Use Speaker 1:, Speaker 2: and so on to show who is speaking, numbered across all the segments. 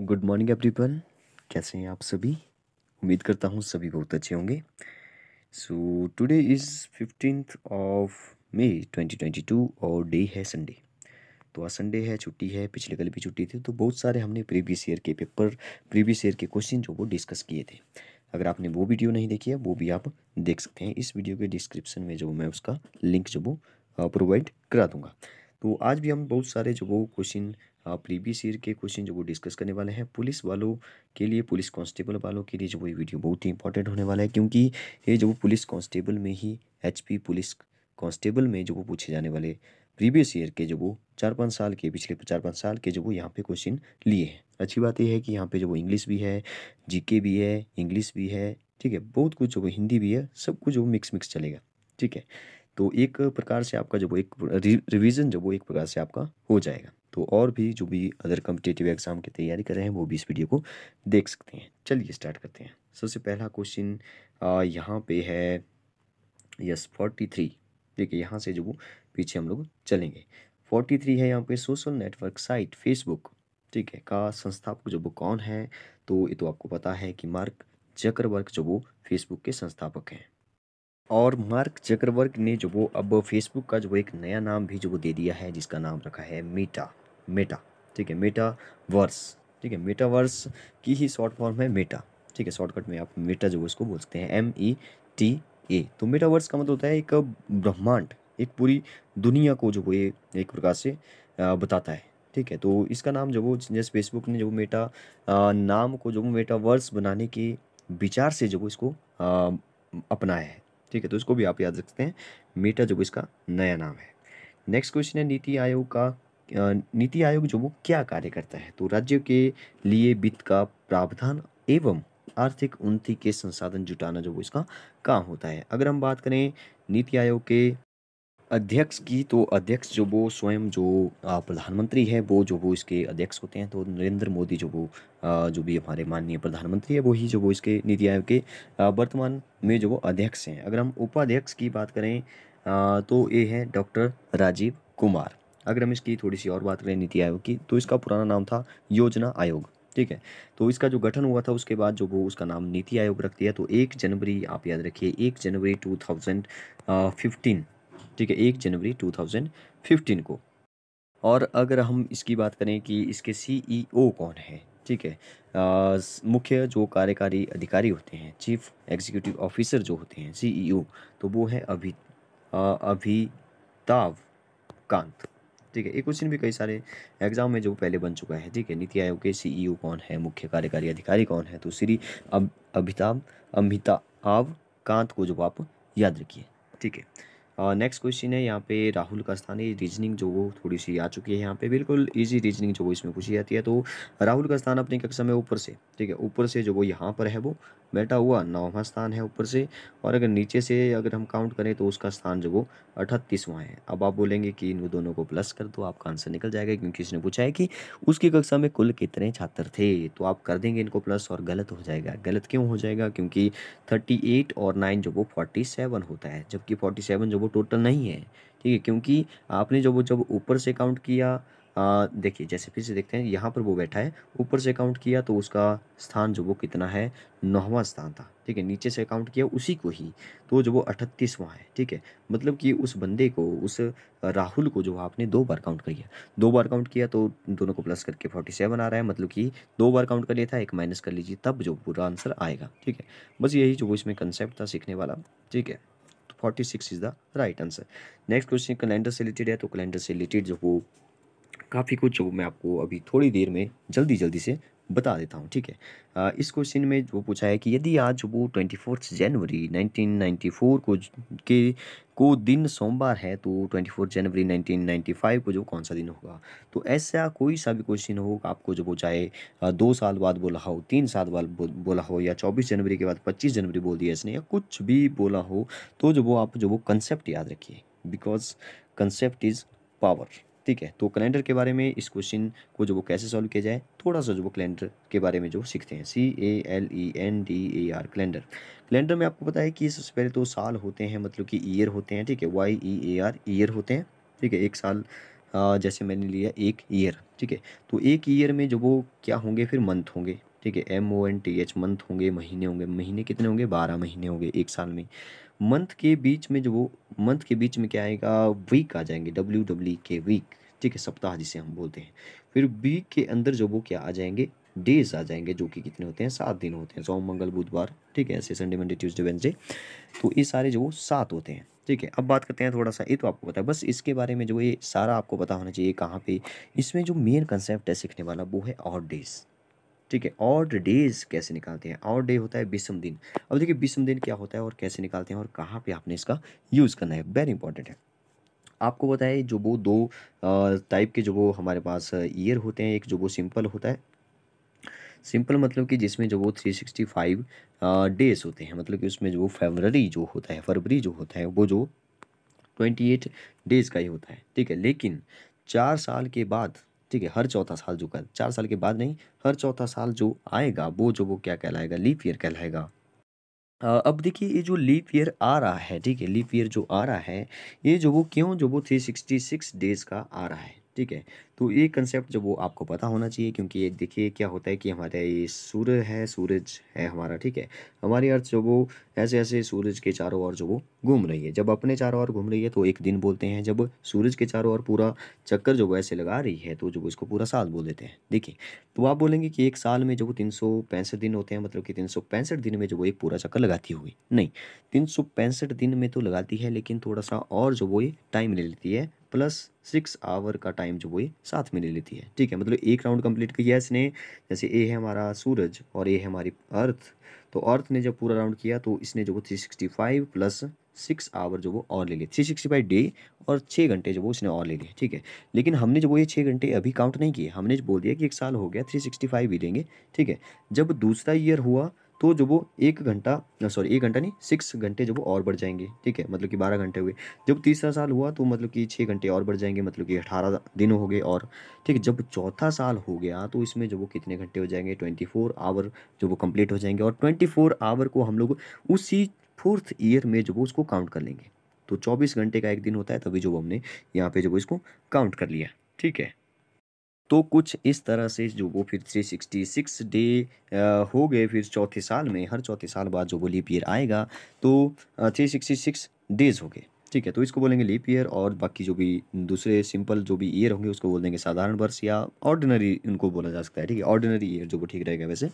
Speaker 1: good morning everyone कैसे हैं आप सभी उम्मीद करता हूँ सभी बहुत अच्छे होंगे so today is fifteen of May 2022 और डे है संडे तो आज संडे है छुट्टी है पिछले कल भी छुट्टी थी तो बहुत सारे हमने प्रीवियस ईयर के पेपर प्रीवियस ईयर के क्वेश्चन जो वो डिस्कस किए थे अगर आपने वो वीडियो नहीं देखी है वो भी आप देख सकते हैं इस वीडियो के डिस्क्रिप्शन में जो मैं उसका लिंक जो वो प्रोवाइड करा दूँगा तो आज भी हम बहुत सारे जो वो क्वेश्चन प्रीवियस ईयर के क्वेश्चन जो वो डिस्कस करने वाले हैं पुलिस वालों के लिए पुलिस कांस्टेबल वालों के लिए जो वो ये वीडियो बहुत ही इंपॉर्टेंट होने वाला है क्योंकि ये जो पुलिस कांस्टेबल में ही एचपी पुलिस कांस्टेबल में जो वो पूछे जाने वाले प्रीवियस ईयर के जो वो चार पाँच साल के पिछले चार पाँच साल के जो वो यहाँ पे क्वेश्चन लिए हैं अच्छी बात यह है कि यहाँ पे जो वो इंग्लिश भी है जीके भी है इंग्लिश भी है ठीक है बहुत कुछ जो वो हिंदी भी है सब कुछ जो मिक्स मिक्स चलेगा ठीक है तो एक प्रकार से आपका जब वो एक रिवीजन जब वो एक प्रकार से आपका हो जाएगा तो और भी जो भी अदर कम्पिटेटिव एग्जाम की तैयारी कर रहे हैं वो भी इस वीडियो को देख सकते हैं चलिए स्टार्ट करते हैं सबसे पहला क्वेश्चन यहाँ पे है यस फोर्टी थ्री देखिए यहाँ से जो वो पीछे हम लोग चलेंगे फोर्टी थ्री है यहाँ पे सोशल नेटवर्क साइट फेसबुक ठीक है का संस्थापक जो वो कौन है तो ये तो आपको पता है कि मार्क जकरबर्ग जो वो फेसबुक के संस्थापक हैं और मार्क चक्रवर्ग ने जो वो अब फेसबुक का जो एक नया नाम भी जो वो दे दिया है जिसका नाम रखा है मेटा मेटा ठीक है मेटा वर्स ठीक है मेटावर्स की ही शॉर्ट फॉर्म है मेटा ठीक है शॉर्टकट में आप मेटा जो इसको बोल सकते हैं एम ई टी ए तो मेटावर्स का मतलब होता है एक ब्रह्मांड एक पूरी दुनिया को जो वो ये एक प्रकार से बताता है ठीक है तो इसका नाम जो वो जैसे फेसबुक ने जो मेटा नाम को जो मेटावर्स बनाने के विचार से जो वो इसको अपनाया है ठीक है तो इसको भी आप याद रख सकते हैं मेटा जो इसका नया नाम है नेक्स्ट क्वेश्चन है नीति आयोग का नीति आयोग जो वो क्या कार्य करता है तो राज्य के लिए वित्त का प्रावधान एवं आर्थिक उन्नति के संसाधन जुटाना जो वो इसका काम होता है अगर हम बात करें नीति आयोग के अध्यक्ष की तो अध्यक्ष जो वो स्वयं जो प्रधानमंत्री है वो जो वो इसके अध्यक्ष होते हैं तो नरेंद्र मोदी जो वो जो भी हमारे माननीय प्रधानमंत्री है वही जो वो इसके नीति आयोग के वर्तमान में जो वो अध्यक्ष हैं अगर हम उपाध्यक्ष की बात करें तो ये है डॉक्टर राजीव कुमार अगर हम इसकी थोड़ी सी और बात करें नीति आयोग की तो इसका पुराना नाम था योजना आयोग ठीक है तो इसका जो गठन हुआ था उसके बाद जो वो उसका नाम नीति आयोग रख दिया तो एक जनवरी आप याद रखिए एक जनवरी टू थाउजेंड फिफ्टीन ठीक है एक जनवरी 2015 को और अगर हम इसकी बात करें कि इसके सीईओ e कौन है ठीक है मुख्य जो कार्यकारी अधिकारी होते हैं चीफ एग्जीक्यूटिव ऑफिसर जो होते हैं सीईओ e तो वो है अभी अभिताभ कांत ठीक है ये क्वेश्चन भी कई सारे एग्जाम में जो पहले बन चुका है ठीक है नीति आयोग के सीईओ e कौन है मुख्य कार्यकारी अधिकारी कौन है तो श्री अभिताभ अमिताभ कांत को जो आप याद रखिए ठीक है नेक्स्ट क्वेश्चन है यहाँ पे राहुल का स्थान है रीजनिंग जो वो थोड़ी सी आ चुकी है यहाँ पे बिल्कुल ईजी रीजनिंग जो वो इसमें पूछी जाती है तो राहुल का स्थान अपनी कक्षा में ऊपर से ठीक है ऊपर से जो वो यहाँ पर है वो बैठा हुआ नौवा स्थान है ऊपर से और अगर नीचे से अगर हम काउंट करें तो उसका स्थान जो वो अठतीसवां है अब आप बोलेंगे कि इन दोनों को प्लस कर दो आपका आंसर निकल जाएगा क्योंकि इसने पूछा है कि उसकी कक्षा में कुल कितने छात्र थे तो आप कर देंगे इनको प्लस और गलत हो जाएगा गलत क्यों हो जाएगा क्योंकि थर्टी एट और नाइन जो वो फोर्टी सेवन होता है जबकि फोर्टी सेवन जो वो टोटल नहीं है ठीक है क्योंकि आपने जो वो जब ऊपर से काउंट किया देखिए जैसे फिर से देखते हैं यहाँ पर वो बैठा है ऊपर से काउंट किया तो उसका स्थान जो वो कितना है नौवा स्थान था ठीक है नीचे से काउंट किया उसी को ही तो जो वो अठतीसवां है ठीक है मतलब कि उस बंदे को उस राहुल को जो आपने दो बार काउंट कर लिया दो बार काउंट किया तो दोनों को प्लस करके फोर्टी सेवन आ रहा है मतलब कि दो बार काउंट कर लिया था एक माइनस कर लीजिए तब जो पूरा आंसर आएगा ठीक है बस यही जो इसमें कंसेप्ट था सीखने वाला ठीक है forty six is the right answer next question calendar से रिलेटेड है तो कैलेंडर से रिलेटेड जो वो काफ़ी कुछ वो मैं आपको अभी थोड़ी देर में जल्दी जल्दी से बता देता हूँ ठीक है इस क्वेश्चन में वो पूछा है कि यदि आज वो ट्वेंटी फोर्थ जनवरी 1994 को के को दिन सोमवार है तो ट्वेंटी फोर्थ जनवरी 1995 को जो कौन सा दिन होगा तो ऐसा कोई सा भी क्वेश्चन हो आपको जो वो चाहे दो साल बाद बोला हो तीन साल बाद बोला हो या चौबीस जनवरी के बाद पच्चीस जनवरी बोल दिया इसने या कुछ भी बोला हो तो जो वो आप जो वो कंसेप्ट याद रखिए बिकॉज कंसेप्ट इज़ पावर ठीक है तो कैलेंडर के बारे में इस क्वेश्चन को जो वो कैसे सॉल्व किया जाए थोड़ा सा जो वो कैलेंडर के बारे में जो सीखते हैं C A L E N D A R calendar calendar में आपको पता है कि सबसे पहले तो साल होते हैं मतलब कि ईयर होते हैं ठीक है Y E A R year होते हैं ठीक है एक साल जैसे मैंने लिया एक ईयर ठीक है तो एक ईयर में जो वो क्या होंगे फिर मंथ होंगे ठीक है M O N T H month होंगे महीने होंगे महीने कितने होंगे बारह महीने होंगे एक साल में मंथ के बीच में जो वो मंथ के बीच में क्या आएगा वीक आ जाएंगे डब्ल्यू डब्ल्यू के वीक ठीक है सप्ताह जिसे हम बोलते हैं फिर वीक के अंदर जो वो क्या आ जाएंगे डेज आ जाएंगे जो कि कितने होते हैं सात दिन होते हैं सोम मंगल बुधवार ठीक है ऐसे संडे मंडे ट्यूसडे वेंसडे तो ये सारे जो सात होते हैं ठीक है अब बात करते हैं थोड़ा सा ये तो आपको पता है बस इसके बारे में जो ये सारा आपको पता होना चाहिए कहाँ पे इसमें जो मेन कंसेप्ट है सीखने वाला वो है ऑड डेज ठीक है ऑड डेज कैसे निकालते हैं ऑड डे होता है विषम दिन अब देखिए विषम दिन क्या होता है और कैसे निकालते हैं और कहाँ पे आपने इसका यूज़ करना है वेरी इंपॉर्टेंट है आपको पता है जो वो दो टाइप के जो वो हमारे पास ईयर होते हैं एक जो वो सिंपल होता है सिंपल मतलब कि जिसमें जो वो थ्री सिक्सटी फाइव डेज होते हैं मतलब कि उसमें जो फरवरी जो होता है फरवरी जो होता है वो जो ट्वेंटी एट डेज़ का ही होता है ठीक है लेकिन चार साल के बाद ठीक है हर चौथा साल जो कर चार साल के बाद नहीं हर चौथा साल जो आएगा वो जो वो क्या कहलाएगा लीप ईयर कहलाएगा अब देखिए ये जो लीप ईयर आ रहा है ठीक है लीप ईयर जो आ रहा है ये जो वो क्यों जो वो थ्री सिक्सटी सिक्स डेज़ का आ रहा है ठीक है तो ये कंसेप्ट जो वो आपको पता होना चाहिए क्योंकि एक देखिए क्या होता है कि हमारा ये सूर्य है सूरज है हमारा ठीक है हमारी अर्थ जो वो ऐसे ऐसे सूरज के चारों ओर जो वो घूम रही है जब अपने चारों ओर घूम रही है तो एक दिन बोलते हैं जब सूरज के चारों ओर पूरा चक्कर जो वैसे लगा रही है तो जो इसको पूरा साल बोल देते हैं देखिए तो आप बोलेंगे कि एक साल में जो वो तीन दिन होते हैं मतलब कि तीन दिन में जो वो एक पूरा चक्कर लगाती हुई नहीं तीन दिन में तो लगाती है लेकिन थोड़ा सा और जो वो ये टाइम ले लेती है प्लस सिक्स आवर का टाइम जो वो ये साथ में ले लेती है ठीक है मतलब एक राउंड कंप्लीट किया इसने जैसे ए है हमारा सूरज और ए है हमारी अर्थ तो अर्थ ने जब पूरा राउंड किया तो इसने जो वो three sixty five plus six hour जो वो और ले लिया थ्री सिक्सटी फाइव डे और छः घंटे जो वो इसने और ले लिया ठीक है लेकिन हमने जो वो ये छः घंटे अभी काउंट नहीं किए हमने बोल दिया कि एक साल हो गया थ्री सिक्सटी फाइव भी लेंगे ठीक है जब दूसरा ईयर हुआ तो जो वो एक घंटा सॉरी एक घंटा नहीं सिक्स घंटे जो वो और बढ़ जाएंगे ठीक है मतलब कि बारह घंटे हुए जब तीसरा साल हुआ तो मतलब कि छः घंटे और बढ़ जाएंगे मतलब कि अठारह दिन हो गए और ठीक है जब चौथा साल हो गया तो इसमें जो वो कितने घंटे हो जाएंगे ट्वेंटी फोर आवर जो वो कंप्लीट हो जाएंगे और ट्वेंटी फोर आवर को हम लोग उसी फोर्थ ईयर में जो वो उसको काउंट कर लेंगे तो चौबीस घंटे का एक दिन होता है तभी जो हमने यहाँ पर जो इसको काउंट कर लिया ठीक है तो कुछ इस तरह से जो वो फिर 366 डे हो गए फिर चौथे साल में हर चौथे साल बाद जो वो लीप ईयर आएगा तो 366 डेज हो गए ठीक है तो इसको बोलेंगे लीप ईयर और बाकी जो भी दूसरे सिंपल जो भी ईयर होंगे उसको बोल देंगे साधारण वर्ष या ऑर्डिनरी उनको बोला जा सकता है ठीक है ऑर्डिनरी ईयर जो वो ठीक रहेगा वैसे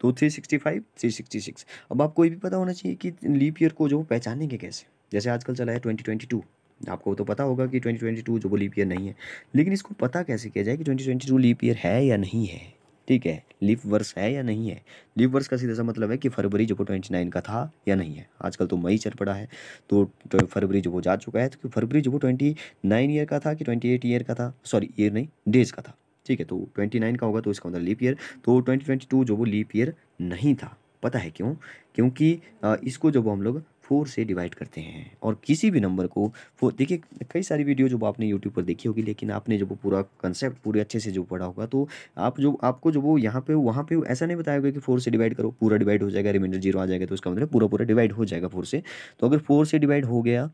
Speaker 1: तो 365 366 अब आपको ये भी पता होना चाहिए कि लीप ईयर को जो पहचानेंगे कैसे जैसे आजकल चला है टू आपको तो पता होगा कि 2022 जो वो लीप ईयर नहीं है लेकिन इसको पता कैसे किया जाए कि 2022 लीप ईयर है या नहीं है ठीक है लीप वर्ष है या नहीं है लीप वर्ष का सीधा सा मतलब है कि फरवरी जो वो ट्वेंटी नाइन का था या नहीं है आजकल तो मई चल पड़ा है तो, तो फरवरी जो वो जा चुका है तो फरवरी जो वो ट्वेंटी नाइन ईयर का था कि ट्वेंटी एट ईयर का था सॉरी ईयर नहीं डेज का था ठीक है तो ट्वेंटी नाइन का होगा तो इसका मतलब लीप ईयर तो ट्वेंटी ट्वेंटी टू जो वो लीप ईयर नहीं था पता है क्यों क्योंकि इसको जब हम लोग फोर से डिवाइड करते हैं और किसी भी नंबर को फोर देखिए कई सारी वीडियो जो आपने यूट्यूब पर देखी होगी लेकिन आपने जब वो पूरा कंसेप्ट पूरे अच्छे से जो पढ़ा होगा तो आप जो आपको जो वो यहाँ पे वहाँ पे ऐसा नहीं बताया गया कि फोर से डिवाइड करो पूरा डिवाइड हो जाएगा रिमाइंडर जीरो आ जाएगा तो उसका मतलब पूरा पूरा डिवाइड हो जाएगा फोर से तो अगर फोर से डिवाइड हो गया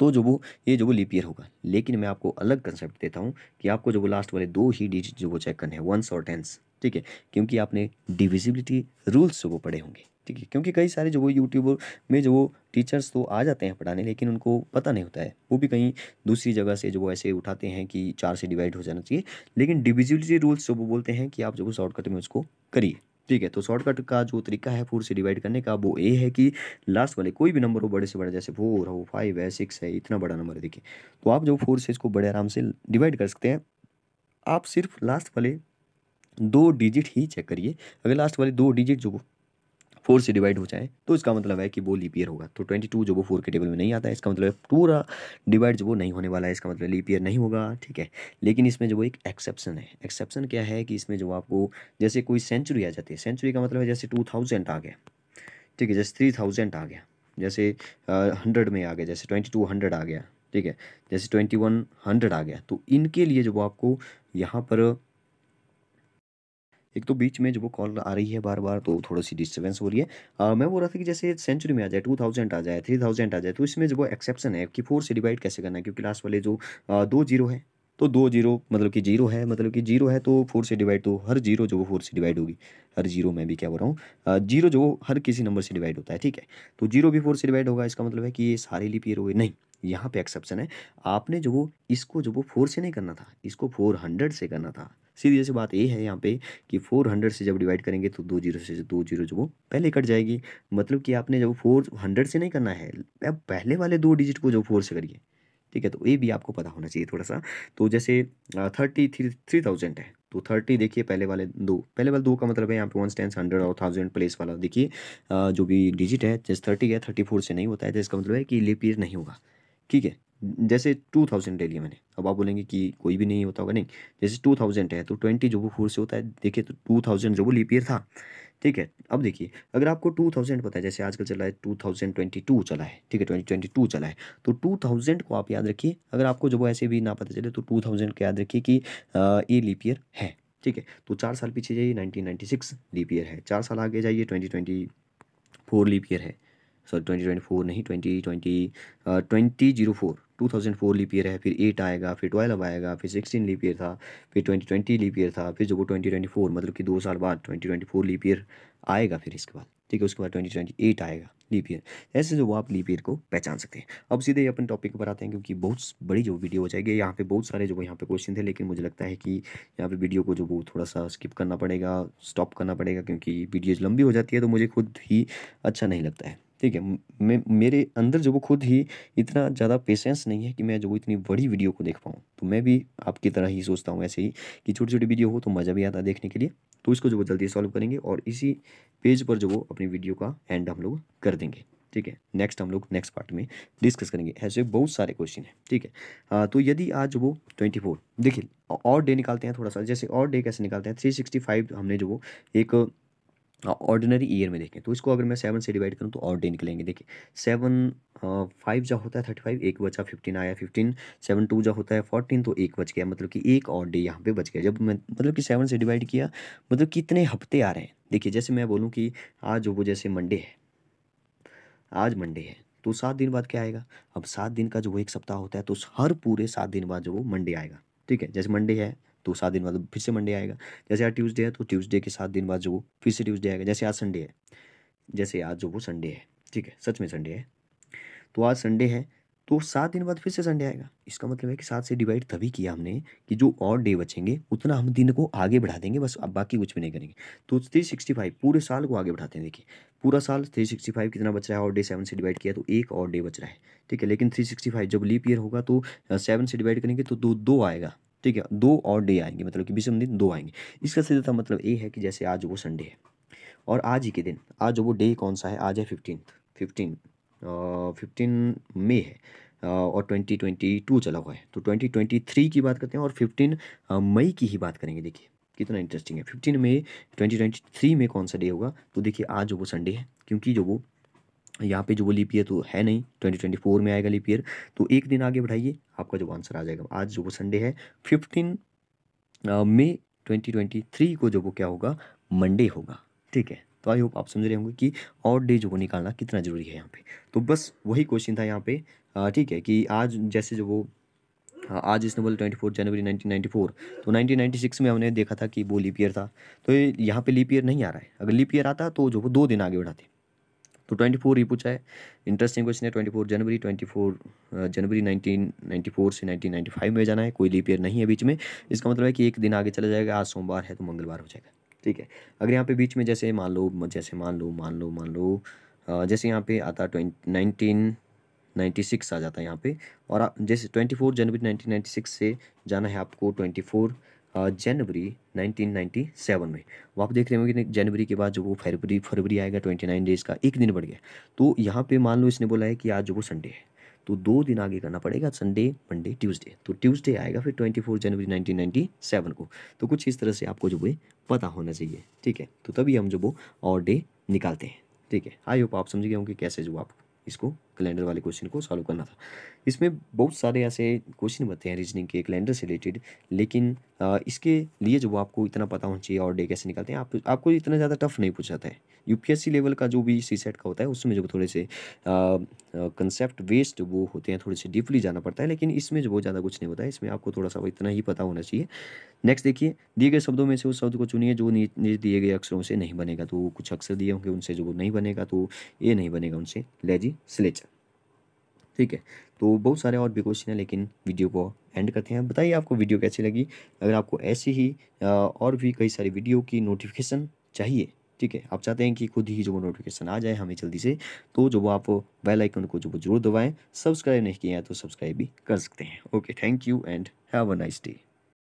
Speaker 1: तो जो वो ये जो वो लीपियर होगा लेकिन मैं आपको अलग कंसेप्ट देता हूँ कि आपको जो वो लास्ट वाले दो ही डिजिट जो वो चेक करने हैं वंस और टेंस ठीक है क्योंकि आपने डिविजिबिलिटी रूल्स से वो पढ़े होंगे ठीक है क्योंकि कई सारे जो वो यूट्यूबर में जो वो टीचर्स तो आ जाते हैं पढ़ाने लेकिन उनको पता नहीं होता है वो भी कहीं दूसरी जगह से जो वो ऐसे उठाते हैं कि चार से डिवाइड हो जाना चाहिए लेकिन डिविजिलिटी रूल्स जो वो बोलते हैं कि आप जो शॉर्टकट में उसको करिए ठीक है तो शॉर्टकट का जो तरीका है फोर से डिवाइड करने का वो ए है कि लास्ट वाले कोई भी नंबर हो बड़े से बड़े जैसे फोर हो फाइव है सिक्स है इतना बड़ा नंबर है देखिए तो आप जो फोर से इसको बड़े आराम से डिवाइड कर सकते हैं आप सिर्फ लास्ट वाले दो डिजिट ही चेक करिए अगर लास्ट वाले दो डिजिट जो फोर से डिवाइड हो जाए तो इसका मतलब है कि वो लीप ईयर होगा तो ट्वेंटी टू जो वो फोर के टेबल में नहीं आता है इसका मतलब पूरा डिवाइड जो वो नहीं होने वाला है इसका मतलब लीप ईयर नहीं होगा ठीक है लेकिन इसमें जो एक एक्सेप्शन है एक्सेप्शन क्या है कि इसमें जो आपको जैसे कोई सेंचुरी आ जाती है सेंचुरी का मतलब है जैसे टू थाउजेंड आ गया ठीक है जैसे थ्री थाउजेंड आ गया जैसे हंड्रेड में आ गया जैसे ट्वेंटी टू हंड्रेड आ गया ठीक है जैसे ट्वेंटी वन हंड्रेड आ गया तो इनके लिए जो आपको यहाँ पर एक तो बीच में जब वो कॉल आ रही है बार बार तो थोड़ी सी डिस्टर्बेंस हो रही है आ, मैं बोल रहा था कि जैसे सेंचुरी में आ जाए टू थाउजेंड आ जाए थ्री थाउजेंड आ जाए तो इसमें जो वो एक्सेप्शन है कि फोर से डिवाइड कैसे करना है क्योंकि लास्ट वाले जो आ, दो जीरो है तो दो जीरो मतलब कि जीरो है मतलब कि जीरो है तो फोर से डिवाइड तो हर जीरो जो वो फोर से डिवाइड होगी हर जीरो में भी क्या बोल रहा हूँ जीरो जो हर किसी नंबर से डिवाइड होता है ठीक है तो जीरो भी फोर से डिवाइड होगा इसका मतलब है कि ये सारे लिपियर हुए नहीं यहाँ पे एक्सेप्शन है आपने जो वो इसको जो वो फोर से नहीं करना था इसको फोर हंड्रेड से करना था सीधी सी बात ये है यहाँ पे कि फोर हंड्रेड से जब डिवाइड करेंगे तो दो जीरो से दो जीरो जो वो पहले कट जाएगी मतलब कि आपने जब फोर हंड्रेड से नहीं करना है अब पहले वाले दो डिजिट को जो फोर से करिए ठीक है तो ये भी आपको पता होना चाहिए थोड़ा सा तो जैसे थर्टी थ्री थ्री थाउजेंड है तो थर्टी देखिए पहले वाले दो पहले वाले दो का मतलब है यहाँ पे वन टेंस हंड्रेड और थाउजेंड प्लेस वाला देखिए जो भी डिजिट है जैसे थर्टी है थर्टी फोर से नहीं होता है तो इसका मतलब है कि लिपियर नहीं होगा ठीक है जैसे टू थाउजेंड ले लिया मैंने अब आप बोलेंगे कि कोई भी नहीं होता होगा नहीं जैसे टू थाउजेंड है तो ट्वेंटी जो वो फोर से होता है देखिए तो टू थाउजेंड जो वो लीप ईयर था ठीक है अब देखिए अगर आपको टू थाउजेंड पता है जैसे आजकल चला है टू थाउजेंड ट्वेंटी टू चला है ठीक है ट्वेंटी ट्वेंटी टू चला है तो टू थाउजेंड को आप याद रखिए अगर आपको जब ऐसे भी ना पता चले तो टू थाउजेंड को याद रखिए कि ये लीप ईयर है ठीक है तो चार साल पीछे जाइए nineteen ninety six leap year है चार साल आगे जाइए twenty twenty four leap year है सॉरी ट्वेंटी ट्वेंटी फोर नहीं twenty twenty twenty zero four two thousand four leap year है फिर एट आएगा फिर ट्वेल्व आएगा फिर सिक्सटीन लीप ईयर था फिर ट्वेंटी ट्वेंटी लीप ईयर था फिर जो वो ट्वेंटी ट्वेंटी फोर मतलब कि दो साल बाद twenty twenty four leap year आएगा फिर इसके बाद ठीक है उसके बाद ट्वेंटी ट्वेंटी एट आएगा लीप ईयर ऐसे जो आप लीप ईयर को पहचान सकते हैं अब सीधे अपन टॉपिक पर आते हैं क्योंकि बहुत बड़ी जो वीडियो हो जाएगी यहाँ पे बहुत सारे जो यहाँ पे क्वेश्चन थे लेकिन मुझे लगता है कि यहाँ पे वीडियो को जो वो थोड़ा सा स्किप करना पड़ेगा स्टॉप करना पड़ेगा क्योंकि वीडियोज़ लंबी हो जाती है तो मुझे खुद ही अच्छा नहीं लगता है ठीक है मैं मेरे अंदर जो वो खुद ही इतना ज़्यादा पेशेंस नहीं है कि मैं जो वो इतनी बड़ी वीडियो को देख पाऊँ तो मैं भी आपकी तरह ही सोचता हूँ ऐसे ही कि छोटी छोटी वीडियो हो तो मज़ा भी आता है देखने के लिए तो इसको जो वो जल्दी सॉल्व करेंगे और इसी पेज पर जो वो अपनी वीडियो का एंड हम लोग कर देंगे ठीक है नेक्स्ट हम लोग नेक्स्ट पार्ट में डिस्कस करेंगे ऐसे बहुत सारे क्वेश्चन हैं ठीक है आ, तो यदि आज वो ट्वेंटी फोर देखिए और डे निकालते हैं थोड़ा सा जैसे और डे कैसे निकालते हैं थ्री सिक्सटी फाइव हमने जो वो एक ऑर्डिनरी हाँ, ईयर में देखें तो इसको अगर मैं सेवन से डिवाइड करूँ तो और डे निकलेंगे देखिए सेवन फाइव जो होता है थर्टी फाइव एक बचा फिफ्टीन आया फिफ्टीन सेवन टू जो होता है फोर्टीन तो एक बच गया मतलब कि एक और डे यहाँ पे बच गया जब मैं मतलब कि सेवन से डिवाइड किया मतलब कितने हफ्ते आ रहे हैं देखिए जैसे मैं बोलूँ कि आज वो जैसे मंडे है आज मंडे है तो सात दिन बाद क्या आएगा अब सात दिन का जो एक सप्ताह होता है तो हर पूरे सात दिन बाद जो वो मंडे आएगा ठीक है जैसे मंडे है तो सात दिन बाद फिर से मंडे आएगा जैसे आज ट्यूसडे है तो ट्यूसडे के सात दिन बाद जो फिर से ट्यूसडे आएगा जैसे आज संडे है जैसे आज जो वो संडे है ठीक है सच में संडे है तो आज संडे है तो सात दिन बाद फिर से संडे आएगा इसका मतलब है कि सात से डिवाइड तभी किया हमने कि जो और डे बचेंगे उतना हम दिन को आगे बढ़ा देंगे बस अब बाकी कुछ भी नहीं करेंगे तो थ्री सिक्सटी फाइव पूरे साल को आगे बढ़ाते हैं देखिए पूरा साल थ्री सिक्सटी फाइव कितना बच रहा है और डे सेवन से डिवाइड किया तो एक और डे बच रहा है ठीक है लेकिन थ्री सिक्सटी फाइव जब लीप ईयर होगा तो सेवन से डिवाइड करेंगे तो दो दो आएगा ठीक है दो और डे आएंगे मतलब कि विषम दिन दो आएंगे इसका सीधा था मतलब ये है कि जैसे आज वो संडे है और आज ही के दिन आज वो डे कौन सा है आज है फिफ्टीन फिफ्टीन फिफ्टीन मे है और ट्वेंटी ट्वेंटी टू चला हुआ है तो ट्वेंटी ट्वेंटी थ्री की बात करते हैं और फिफ्टीन मई की ही बात करेंगे देखिए कितना इंटरेस्टिंग है फिफ्टीन मई ट्वेंटी ट्वेंटी थ्री में कौन सा डे होगा तो देखिए आज जो वो संडे है क्योंकि जो वो यहाँ पे जो लीप ईयर तो है नहीं ट्वेंटी ट्वेंटी फोर में आएगा लीप ईयर तो एक दिन आगे बढ़ाइए आपका जो आंसर आ जाएगा आज जो वो संडे है फिफ्टीन मई ट्वेंटी ट्वेंटी थ्री को जो वो क्या होगा मंडे होगा ठीक है तो आई होप आप समझ रहे होंगे कि और डे जो वो निकालना कितना ज़रूरी है यहाँ पे तो बस वही क्वेश्चन था यहाँ पे ठीक है कि आज जैसे जो वो आज इसने बोला ट्वेंटी फोर जनवरी नाइनटीन नाइन्टी फोर तो नाइनटीन नाइन्टी सिक्स में हमने देखा था कि वो लीप ईयर था तो यहाँ पे लीप ईयर नहीं आ रहा है अगर लीप ईयर आता तो जो वो दो दिन आगे बढ़ाते तो ट्वेंटी फोर ही पूछा है इंटरेस्टिंग क्वेश्चन है ट्वेंटी फोर जनवरी ट्वेंटी फोर जनवरी नाइनटीन नाइन्टी फोर से नाइनटीन नाइन्टी फाइव में जाना है कोई लीप ईयर नहीं है बीच में इसका मतलब है कि एक दिन आगे चला जाएगा आज सोमवार है तो मंगलवार हो जाएगा ठीक है अगर यहाँ पे बीच में जैसे मान लो जैसे मान लो मान लो मान लो जैसे यहाँ पे आता ट्वेंटी नाइनटीन नाइन्टी सिक्स आ जाता है यहाँ पे और जैसे ट्वेंटी फोर जनवरी नाइनटीन नाइन्टी सिक्स से जाना है आपको ट्वेंटी फोर जनवरी 1997 में वो आप देख रहे होंगे जनवरी के बाद जो वो फरवरी फरवरी आएगा 29 डेज़ का एक दिन बढ़ गया तो यहाँ पे मान लो इसने बोला है कि आज वो संडे है तो दो दिन आगे करना पड़ेगा संडे मंडे ट्यूसडे तो ट्यूसडे आएगा फिर 24 जनवरी 1997 को तो कुछ इस तरह से आपको जो वो पता होना चाहिए ठीक है तो तभी हम जो वो और डे निकालते हैं ठीक है आई होप आप समझ गए होंगे कैसे जो आप इसको कैलेंडर वाले क्वेश्चन को सॉल्व करना था इसमें बहुत सारे ऐसे क्वेश्चन बनते हैं रीजनिंग के कैलेंडर से रिलेटेड लेकिन आ, इसके लिए जो आपको इतना पता होना चाहिए और डे कैसे निकालते हैं आप आपको इतना ज़्यादा टफ नहीं पूछ जाता है यूपीएससी लेवल का जो भी सी सेट का होता है उसमें जो थोड़े से कंसेप्ट वेस्ट वो होते हैं थोड़े से डीपली जाना पड़ता है लेकिन इसमें जो बहुत ज़्यादा कुछ नहीं होता है इसमें आपको थोड़ा सा इतना ही पता होना चाहिए नेक्स्ट देखिए दिए गए शब्दों में से उस शब्द को चुनिए जो दिए गए अक्षरों से नहीं बनेगा तो कुछ अक्षर दिए होंगे उनसे जो नहीं बनेगा तो ये नहीं बनेगा उनसे स्लेचर ठीक है तो बहुत सारे और भी क्वेश्चन हैं लेकिन वीडियो को एंड करते हैं बताइए आपको वीडियो कैसी लगी अगर आपको ऐसी ही और भी कई सारी वीडियो की नोटिफिकेशन चाहिए ठीक है आप चाहते हैं कि खुद ही जो नोटिफिकेशन आ जाए हमें जल्दी से तो जो वो आप बेल आइकन को जो वो जरूर दबाएँ सब्सक्राइब नहीं किया है तो सब्सक्राइब भी कर सकते हैं okay thank you and have a nice day